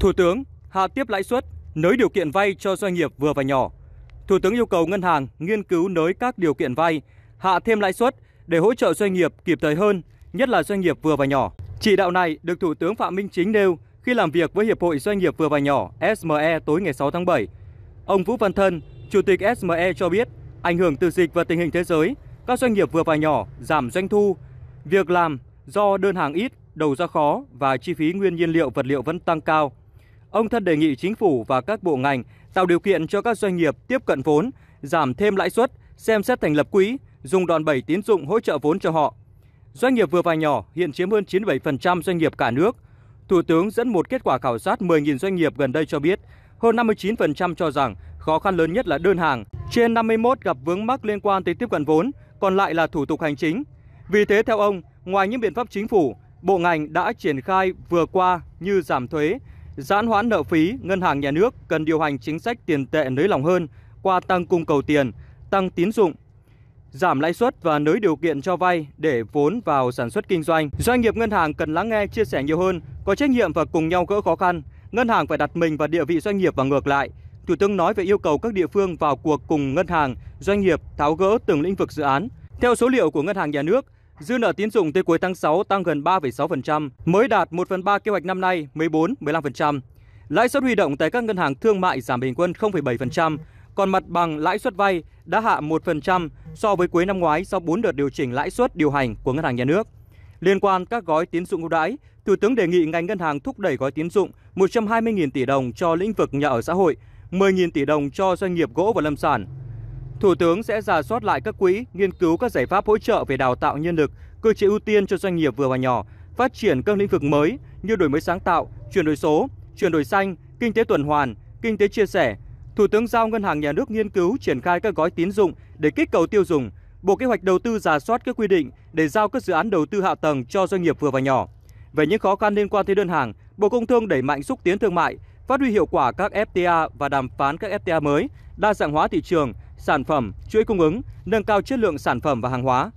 Thủ tướng hạ tiếp lãi suất, nới điều kiện vay cho doanh nghiệp vừa và nhỏ. Thủ tướng yêu cầu ngân hàng nghiên cứu nới các điều kiện vay, hạ thêm lãi suất để hỗ trợ doanh nghiệp kịp thời hơn, nhất là doanh nghiệp vừa và nhỏ. Chỉ đạo này được Thủ tướng Phạm Minh Chính nêu khi làm việc với Hiệp hội Doanh nghiệp vừa và nhỏ SME tối ngày 6 tháng 7. Ông Vũ Văn Thân, Chủ tịch SME cho biết, ảnh hưởng từ dịch và tình hình thế giới, các doanh nghiệp vừa và nhỏ giảm doanh thu, việc làm do đơn hàng ít, đầu ra khó và chi phí nguyên nhiên liệu vật liệu vẫn tăng cao. Ông Thân đề nghị chính phủ và các bộ ngành tạo điều kiện cho các doanh nghiệp tiếp cận vốn, giảm thêm lãi suất, xem xét thành lập quỹ, dùng đòn bẩy tín dụng hỗ trợ vốn cho họ. Doanh nghiệp vừa và nhỏ hiện chiếm hơn 97% doanh nghiệp cả nước. Thủ tướng dẫn một kết quả khảo sát 10.000 doanh nghiệp gần đây cho biết, hơn 59% cho rằng khó khăn lớn nhất là đơn hàng, trên 51 gặp vướng mắc liên quan tới tiếp cận vốn, còn lại là thủ tục hành chính. Vì thế theo ông, ngoài những biện pháp chính phủ, bộ ngành đã triển khai vừa qua như giảm thuế, giãn hoãn nợ phí, ngân hàng nhà nước cần điều hành chính sách tiền tệ nới lỏng hơn qua tăng cung cầu tiền, tăng tín dụng, giảm lãi suất và nới điều kiện cho vay để vốn vào sản xuất kinh doanh. Doanh nghiệp ngân hàng cần lắng nghe, chia sẻ nhiều hơn, có trách nhiệm và cùng nhau gỡ khó khăn. Ngân hàng phải đặt mình vào địa vị doanh nghiệp và ngược lại. Thủ tướng nói về yêu cầu các địa phương vào cuộc cùng ngân hàng, doanh nghiệp tháo gỡ từng lĩnh vực dự án. Theo số liệu của Ngân hàng Nhà nước, Dư nợ tín dụng tới cuối tháng 6 tăng gần 3,6%, mới đạt 1 phần 3 kế hoạch năm nay 14-15%. Lãi suất huy động tại các ngân hàng thương mại giảm bình quân 0,7%, còn mặt bằng lãi suất vay đã hạ 1% so với cuối năm ngoái sau 4 đợt điều chỉnh lãi suất điều hành của Ngân hàng Nhà nước. Liên quan các gói tín dụng ưu đãi, Thủ tướng đề nghị ngành ngân hàng thúc đẩy gói tín dụng 120.000 tỷ đồng cho lĩnh vực nhà ở xã hội, 10.000 tỷ đồng cho doanh nghiệp gỗ và lâm sản, Thủ tướng sẽ giả soát lại các quỹ, nghiên cứu các giải pháp hỗ trợ về đào tạo nhân lực, cơ chế ưu tiên cho doanh nghiệp vừa và nhỏ, phát triển các lĩnh vực mới như đổi mới sáng tạo, chuyển đổi số, chuyển đổi xanh, kinh tế tuần hoàn, kinh tế chia sẻ. Thủ tướng giao Ngân hàng Nhà nước nghiên cứu triển khai các gói tín dụng để kích cầu tiêu dùng. Bộ Kế hoạch Đầu tư giả soát các quy định để giao các dự án đầu tư hạ tầng cho doanh nghiệp vừa và nhỏ. Về những khó khăn liên quan tới đơn hàng, Bộ Công Thương đẩy mạnh xúc tiến thương mại, phát huy hiệu quả các FTA và đàm phán các FTA mới, đa dạng hóa thị trường sản phẩm chuỗi cung ứng nâng cao chất lượng sản phẩm và hàng hóa